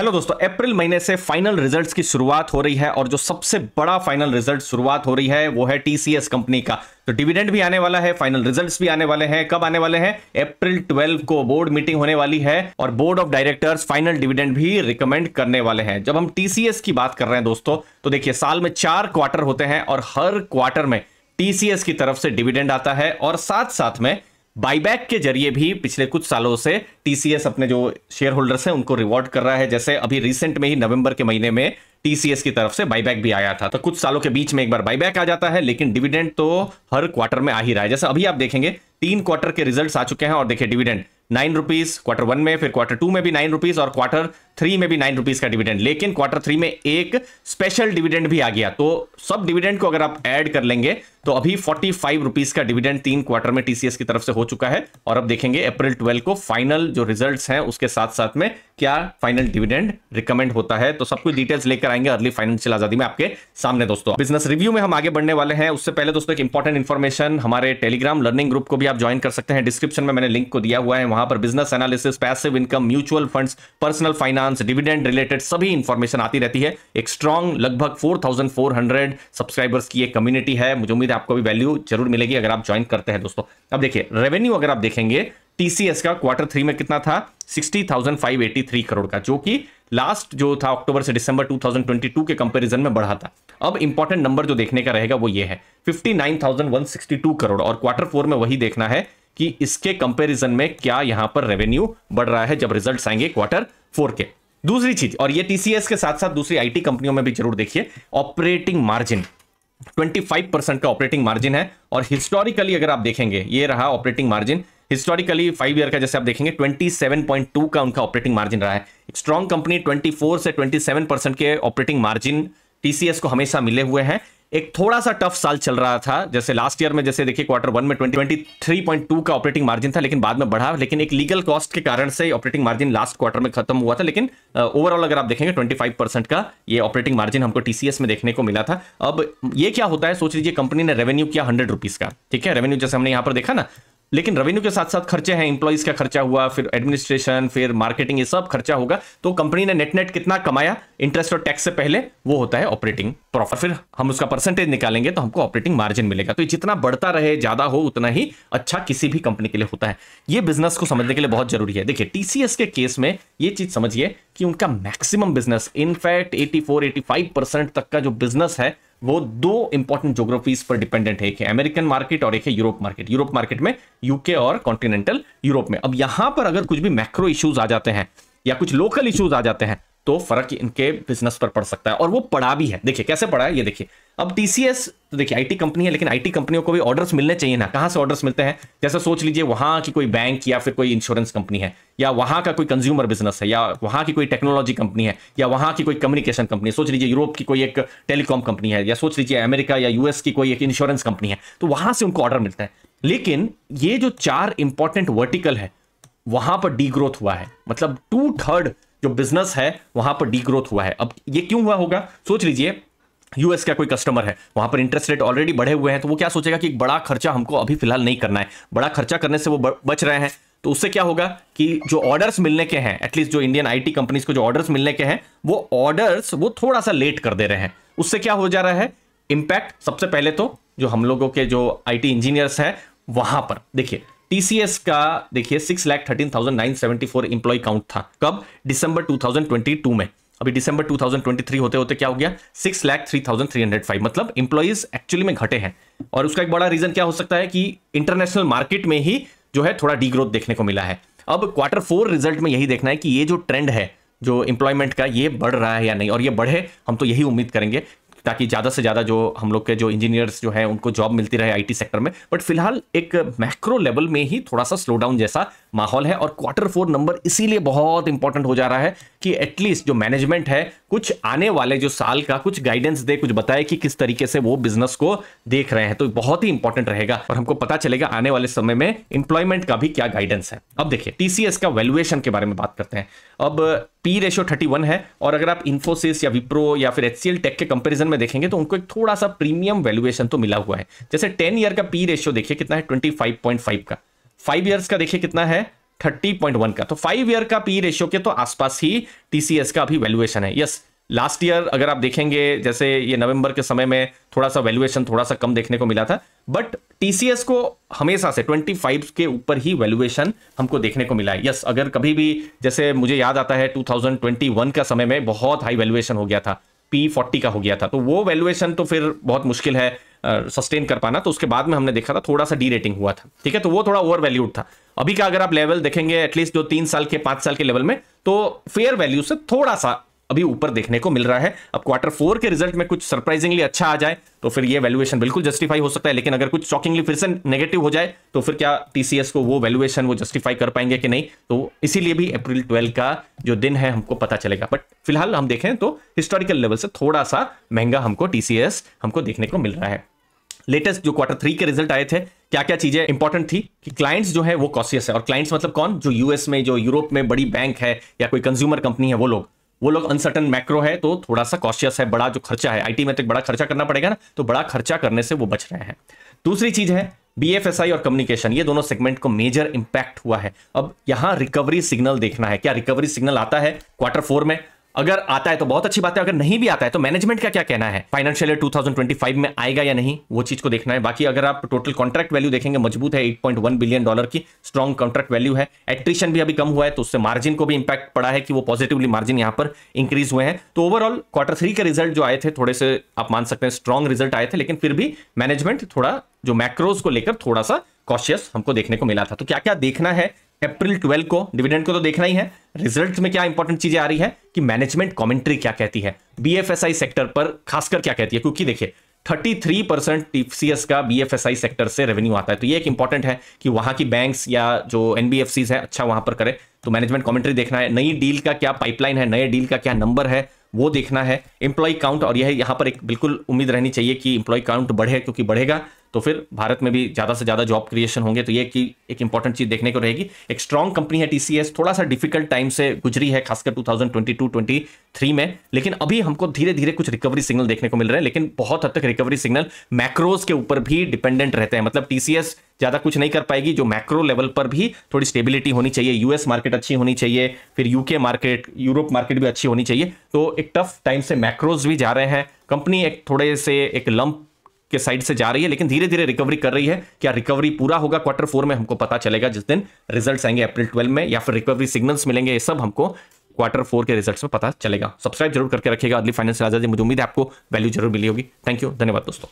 hello दोस्तों अप्रैल महीने से फाइनल रिजल्ट्स की शुरुआत हो रही है और जो सबसे बड़ा फाइनल रिजल्ट शुरुआत हो रही है वो है टीसीएस कंपनी का तो डिविडेंड भी आने वाला है फाइनल रिजल्ट्स भी आने वाले हैं कब आने वाले हैं अप्रैल 12 को बोर्ड मीटिंग होने वाली है और board of directors final dividend भी रिकमेंड करने वाले हैं जब हम टीसीएस की बात कर रहे हैं दोस्तों तो देखिए साल में चार क्वार्टर होते हैं और हर क्वार्टर में टीसीएस की तरफ से डिविडेंड आता है और साथ साथ में बाईबैक के जरिए भी पिछले कुछ सालों से टीसीएस अपने जो शेयर होल्डर्स हैं उनको रिवॉर्ड कर रहा है जैसे अभी रिसेंट में ही नवंबर के महीने में टीसीएस की तरफ से बाईबैक भी आया था तो कुछ सालों के बीच में एक बार बाईबैक आ जाता है लेकिन डिविडेंड तो हर क्वार्टर में आ ही रहा है जैसे अभी आप देखेंगे तीन क्वार्टर के रिजल्ट आ चुके हैं और देखिए dividend nine rupees quarter one में फिर क्वार्टर टू में भी नाइन रुपीज और क्वार्टर थ्री में भी नाइन रुपीज का डिविडेंड लेकिन क्वार्टर थ्री में एक स्पेशल डिविडेंड भी आ गया तो सब डिविडेंड को अगर आप ऐड कर लेंगे तो अभी फोर्टी फाइव रुपीज का डिविडेंड तीन क्वार्टर में टीसीएस की तरफ से हो चुका है और अब देखेंगे अप्रैल ट्वेल्व को फाइनल जो रिजल्ट है उसके साथ साथ में क्या फाइनल डिविडेंड रिकमेंड होता है तो सब कुछ डिटेल्स लेकर आएंगे अर्ली फाइनेंशियल आजादी में आपके सामने दोस्तों बिजनेस रिव्यू में हम आगे बढ़ने वाले हैं उससे पहले दोस्तों एक इंपॉर्टेंट इन्फॉर्मेशन हमारे टेलीग्राम लर्निंग ग्रुप को भी आप ज्वाइन कर सकते हैं डिस्क्रिप्शन में मैंने लिंक को दिया हुआ है वहां पर business analysis passive income mutual fund personal finance returns dividend related सभी इंफॉर्मेशन आती रहती है एक स्ट्रॉन्ग लगभग 4400 सब्सक्राइबर्स की एक कम्युनिटी है मुझे उम्मीद है आपको भी वैल्यू जरूर मिलेगी अगर आप ज्वाइन करते हैं दोस्तों अब देखिए रेवेन्यू अगर आप देखेंगे टीसीएस का क्वार्टर थ्री में कितना था 60,583 करोड़ का जो कि लास्ट जो था अक्टूबर से दिसंबर 2022 के कंपैरिजन में बढ़ा था अब इंपॉर्टेंट नंबर जो देखने का रहेगा वो ये है 59,162 करोड़ और क्वार्टर फोर में वही देखना है कि इसके कंपैरिजन में क्या यहां पर रेवेन्यू बढ़ रहा है जब रिजल्ट्स आएंगे क्वार्टर फोर के दूसरी चीज और ये टीसीएस के साथ साथ दूसरी आईटी कंपनियों में भी जरूर देखिए ऑपरेटिंग मार्जिन 25 परसेंट का ऑपरेटिंग मार्जिन है और हिस्टोरिकली अगर आप देखेंगे ये रहा operating margin historically five year का जैसे आप देखेंगे 27.2 का उनका ऑपरेटिंग मार्जिन रहा है स्ट्रॉन्ग कंपनी 24 से 27 परसेंट के ऑपरेटिंग मार्जिन टीसीएस को हमेशा मिले हुए हैं एक थोड़ा सा टफ साल चल रहा था जैसे लास्ट ईयर में जैसे देखिए क्वार्टर वन में twenty twenty three point two का ऑपरेटिंग मार्जिन था लेकिन बाद में बढ़ा लेकिन एक लीगल कॉस्ट के कारण से ऑपरेटिंग मार्जिन लास्ट क्वार्टर में खत्म हुआ था लेकिन ओवरऑल अगर आप देखेंगे ट्वेंटी फाइव परसेंट का ये ऑपरेटिंग मार्जिन हमको टीसीएस में देखने को मिला था अब ये क्या होता है सोच लीजिए कंपनी ने रेवेन्यू किया हंड्रेड रुपीज का ठीक है रेवेन्यू जैसे हमने यहाँ पर देखा ना लेकिन रेवेन्यू के साथ साथ खर्चे हैं इंप्लाइज का खर्चा हुआ फिर एडमिनिस्ट्रेशन फिर मार्केटिंग ये सब खर्चा होगा तो कंपनी ने नेट नेट कितना कमाया इंटरेस्ट और टैक्स से पहले वो होता है ऑपरेटिंग प्रॉफिट फिर हम उसका परसेंटेज निकालेंगे तो हमको ऑपरेटिंग मार्जिन मिलेगा तो जितना बढ़ता रहे ज्यादा हो उतना ही अच्छा किसी भी कंपनी के लिए होता है ये बिजनेस को समझने के लिए बहुत जरूरी है देखिए टीसीएस के केस में ये चीज समझिए कि उनका maximum business in fact eighty four percent तक का जो बिजनेस है वो दो इंपॉर्टेंट जोग्राफीज पर डिपेंडेंट है एक है अमेरिकन मार्केट और एक है यूरोप मार्केट यूरोप मार्केट में यूके और कॉन्टिनेंटल यूरोप में अब यहां पर अगर कुछ भी मैक्रो इश्यूज आ जाते हैं या कुछ लोकल इश्यूज आ जाते हैं तो फर्क इनके बिजनेस पर पड़ सकता है और वो पड़ा भी है देखिए कैसे पड़ा है ये देखिए अब टीसीएस तो देखिए आईटी कंपनी है लेकिन आईटी कंपनियों को भी ऑर्डर्स मिलने चाहिए ना कहां से ऑर्डर्स मिलते हैं जैसे सोच लीजिए वहां की कोई बैंक या फिर कोई इंश्योरेंस कंपनी है या वहां का कोई कंज्यूमर बिजनेस है या वहां की कोई टेक्नोलॉजी कंपनी है या वहां की कोई कम्युनिकेशन कंपनी सोच लीजिए यूरोप की कोई एक टेलीकॉम कंपनी है या सोच लीजिए अमेरिका या यूएस की कोई एक इंश्योरेंस कंपनी है तो वहां से उनको ऑर्डर मिलता है लेकिन ये जो चार इंपॉर्टेंट वर्टिकल है वहां पर डीग्रोथ हुआ है मतलब टू थर्ड जो बिजनेस है वहां पर डीग्रोथ हुआ है अब ये क्यों हुआ होगा सोच लीजिए यूएस का कोई कस्टमर है वहां पर इंटरेस्ट रेट ऑलरेडी बढ़े हुए हैं तो वो क्या सोचेगा कि एक बड़ा खर्चा हमको अभी फिलहाल नहीं करना है बड़ा खर्चा करने से वो बच रहे हैं तो उससे क्या होगा कि जो ऑर्डर्स मिलने के हैं एटलीस्ट जो इंडियन आईटी कंपनीज को जो ऑर्डर्स मिलने के हैं वो ऑर्डर्स वो थोड़ा सा लेट कर दे रहे हैं उससे क्या हो जा रहा है इम्पैक्ट सबसे पहले तो जो हम लोगों के जो आईटी इंजीनियर्स हैं वहां पर देखिए टीसीएस का देखिए six lakh thirteen thousand nine seventy four employee count था कब December two thousand twenty two में अभी ट्वेंटी थ्री होते होते क्या हो गया six lakh three thousand three hundred five मतलब इंप्लॉइज एक्चुअली में घटे हैं और उसका एक बड़ा रीजन क्या हो सकता है कि इंटरनेशनल मार्केट में ही जो है थोड़ा डी ग्रोथ देखने को मिला है अब क्वार्टर फोर रिजल्ट में यही देखना है कि ये जो ट्रेंड है जो इंप्लॉयमेंट का ये बढ़ रहा है या नहीं और ये बढ़े हम तो यही उम्मीद करेंगे ताकि ज़्यादा से ज़्यादा जो हम लोग के जो इंजीनियर्स जो हैं उनको जॉब मिलती रहे आईटी सेक्टर में बट फिलहाल एक मैक्रो लेवल में ही थोड़ा सा स्लो डाउन जैसा माहौल है और क्वार्टर फोर नंबर इसीलिए बहुत इंपॉर्टेंट हो जा रहा है कि एटलीस्ट जो मैनेजमेंट है कुछ आने वाले जो साल का कुछ गाइडेंस दे कुछ बताए कि किस तरीके से वो बिजनेस को देख रहे हैं तो बहुत ही इंपॉर्टेंट रहेगा और हमको पता चलेगा आने वाले समय में इंप्लॉयमेंट का भी क्या गाइडेंस है अब देखिए टीसीएस का वैल्युएशन के बारे में बात करते हैं अब पी रेशो थर्टी है और अगर आप इन्फोसिस या विप्रो या फिर एच टेक के कंपेरिजन में देखेंगे तो उनको एक थोड़ा सा प्रीमियम वैल्युएशन तो मिला हुआ है जैसे टेन ईयर का पी रेशियो देखिए कितना है ट्वेंटी का फाइव ईयर्स का देखिए कितना है 30.1 का तो फाइव ईयर का पी रेशियो e के तो आसपास ही टीसीएस का अभी वैल्यूएशन है यस लास्ट ईयर अगर आप देखेंगे जैसे ये नवंबर के समय में थोड़ा सा वैल्यूएशन थोड़ा सा कम देखने को मिला था बट टीसीएस को हमेशा से 25 के ऊपर ही वैल्यूएशन हमको देखने को मिला है यस अगर कभी भी जैसे मुझे याद आता है 2021 का समय में बहुत हाई वैल्युएशन हो गया था पी फोर्टी e का हो गया था तो वो वैल्युएशन तो फिर बहुत मुश्किल है सस्टेन कर पाना तो उसके बाद में हमने देखा था थोड़ा सा डी रेटिंग हुआ था ठीक है तो वो थोड़ा ओवर वैल्यूड था अभी का अगर आप लेवल देखेंगे एटलीस्ट जो तीन साल के पांच साल के लेवल में तो फेयर वैल्यू से थोड़ा सा अभी ऊपर देखने को मिल रहा है अब क्वार्टर फोर के रिजल्ट में कुछ सरप्राइजिंगली अच्छा आ जाए तो फिर ये वैल्यूएशन बिल्कुल जस्टिफाई हो सकता है लेकिन अगर कुछ शॉकिंगली फिर से नेगेटिव हो जाए तो फिर क्या टीसीएस को वो वैल्यूएशन वो जस्टिफाई कर पाएंगे कि नहीं तो इसीलिए भी अप्रैल ट्वेल्व का जो दिन है हमको पता चलेगा बट फिलहाल हम देखें तो हिस्टोरिकल लेवल से थोड़ा सा महंगा हमको टीसीएस हमको देखने को मिल रहा है लेटेस्ट जो क्वार्टर थ्री के रिजल्ट आए थे क्या क्या चीजें इंपॉर्टेंट थी कि क्लाइंट्स जो है वो कॉशियस है और क्लाइंट्स मतलब कौन जो यूएस में जो यूरोप में बड़ी बैंक है या कोई कंज्यूमर कंपनी है वो लोग वो लोग अनसर्टन मैक्रो है तो थोड़ा सा कॉशियस है बड़ा जो खर्चा है आईटी में तो बड़ा खर्चा करना पड़ेगा ना तो बड़ा खर्चा करने से वो बच रहे हैं दूसरी चीज है बी और कम्युनिकेशन ये दोनों सेगमेंट को मेजर इंपैक्ट हुआ है अब यहां रिकवरी सिग्नल देखना है क्या रिकवरी सिग्नल आता है क्वार्टर फोर में अगर आता है तो बहुत अच्छी बात है अगर नहीं भी आता है तो मैनेजमेंट का क्या कहना है फाइनेंशियल टू थाउजेंड में आएगा या नहीं वो चीज को देखना है बाकी अगर आप टोटल कॉन्ट्रैक्ट वैल्यू देखेंगे मजबूत है 8.1 बिलियन डॉलर की स्ट्रॉन्ग कॉन्ट्रैक्ट वैल्यू है एट्रिशन भी अभी कम हुआ है तो उससे मार्जिन को भी इंपैक्ट पड़ा है कि वो पॉजिटिवली मार्जिन यहां पर इंक्रीज हुए हैं तो ओवरऑल क्वार्टर थ्री के रिजल्ट जो आए थे थोड़े से आप मान सकते हैं स्ट्रॉन्ग रिजल्ट आए थे लेकिन फिर भी मैनेजमेंट थोड़ा जो मैक्रोज को लेकर थोड़ा सा कॉशियस हमको देखने को मिला था तो क्या क्या देखना है अप्रैल ट्वेल्व को डिविडेंड को तो देखना ही है रिजल्ट में क्या इंपॉर्टेंट चीजें आ रही है कि मैनेजमेंट कमेंट्री क्या कहती है बीएफएसआई सेक्टर पर खासकर क्या कहती है क्योंकि देखिए 33 परसेंट टीसीएस का बीएफएसआई सेक्टर से रेवेन्यू आता है तो ये एक इंपॉर्टेंट है कि वहां की बैंक्स या जो एनबीएफसी है अच्छा वहां पर करें तो मैनेजमेंट कॉमेंट्री देखना है नई डील का क्या पाइपलाइन है नए डील का क्या नंबर है वो देखना है इंप्लॉई काउंट और यह यहाँ पर एक बिल्कुल उम्मीद रहनी चाहिए कि इंप्लॉई काउंट बढ़े क्योंकि बढ़ेगा तो फिर भारत में भी ज़्यादा से ज़्यादा जॉब क्रिएशन होंगे तो ये कि एक इंपॉर्टेंट चीज़ देखने को रहेगी एक स्ट्रॉन्ग कंपनी है टीसीएस थोड़ा सा डिफिकल्ट टाइम से गुजरी है खासकर 2022-23 में लेकिन अभी हमको धीरे धीरे कुछ रिकवरी सिग्नल देखने को मिल रहे हैं लेकिन बहुत हद तक रिकवरी सिग्नल मैक्रोज के ऊपर भी डिपेंडेंट रहते हैं मतलब टीसीएस ज़्यादा कुछ नहीं कर पाएगी जो मैक्रो लेवल पर भी थोड़ी स्टेबिलिटी होनी चाहिए यूएस मार्केट अच्छी होनी चाहिए फिर यूके मार्केट यूरोप मार्केट भी अच्छी होनी चाहिए तो एक टफ टाइम से मैक्रोज भी जा रहे हैं कंपनी एक थोड़े से एक लंप के साइड से जा रही है लेकिन धीरे धीरे रिकवरी कर रही है क्या रिकवरी पूरा होगा क्वार्टर फोर में हमको पता चलेगा जिस दिन रिजल्ट आएंगे अप्रैल ट्वेल्व में या फिर रिकवरी सिग्नल्स मिलेंगे ये सब हमको क्वार्टर फोर के रिजल्ट में पता चलेगा सब्सक्राइब जरूर करके रखेगा अली फाइनेंस राजा जी मुझे उम्मीद है आपको वैल्यू जरूर मिली होगी थैंक यू धन्यवाद दोस्तों